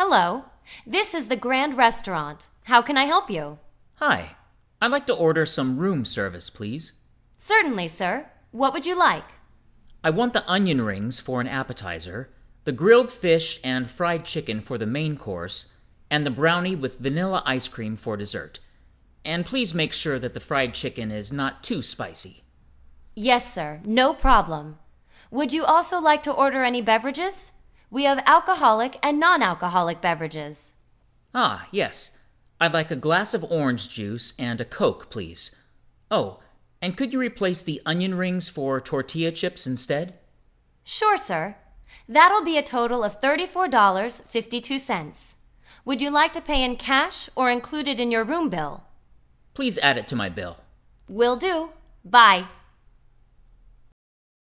Hello. This is the Grand Restaurant. How can I help you? Hi. I'd like to order some room service, please. Certainly, sir. What would you like? I want the onion rings for an appetizer, the grilled fish and fried chicken for the main course, and the brownie with vanilla ice cream for dessert. And please make sure that the fried chicken is not too spicy. Yes, sir. No problem. Would you also like to order any beverages? We have alcoholic and non alcoholic beverages. Ah, yes. I'd like a glass of orange juice and a Coke, please. Oh, and could you replace the onion rings for tortilla chips instead? Sure, sir. That'll be a total of $34.52. Would you like to pay in cash or include it in your room bill? Please add it to my bill. Will do. Bye.